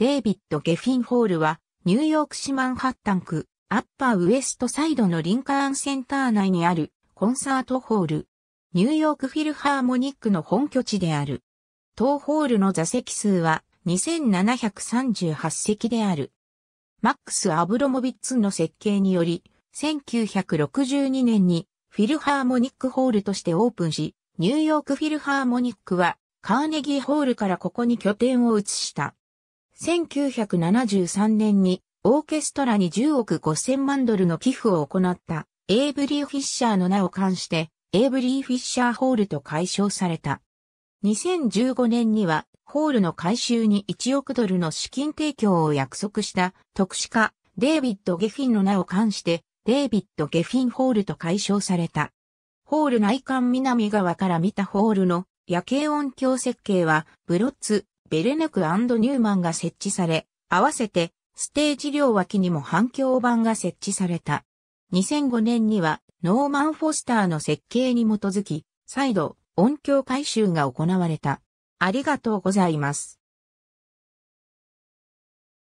デイビッド・ゲフィンホールは、ニューヨーク市マンハッタン区、アッパーウエストサイドのリンカーンセンター内にあるコンサートホール。ニューヨークフィルハーモニックの本拠地である。当ホールの座席数は2738席である。マックス・アブロモビッツの設計により、1962年にフィルハーモニックホールとしてオープンし、ニューヨークフィルハーモニックはカーネギーホールからここに拠点を移した。1973年にオーケストラに10億5000万ドルの寄付を行ったエイブリー・フィッシャーの名を冠してエイブリー・フィッシャーホールと解消された。2015年にはホールの改修に1億ドルの資金提供を約束した特殊家デイビッド・ゲフィンの名を冠してデイビッド・ゲフィンホールと解消された。ホール内観南側から見たホールの夜景音響設計はブロッツベレネクニューマンが設置され、合わせてステージ両脇にも反響板が設置された。2005年にはノーマン・フォスターの設計に基づき、再度音響改修が行われた。ありがとうございます。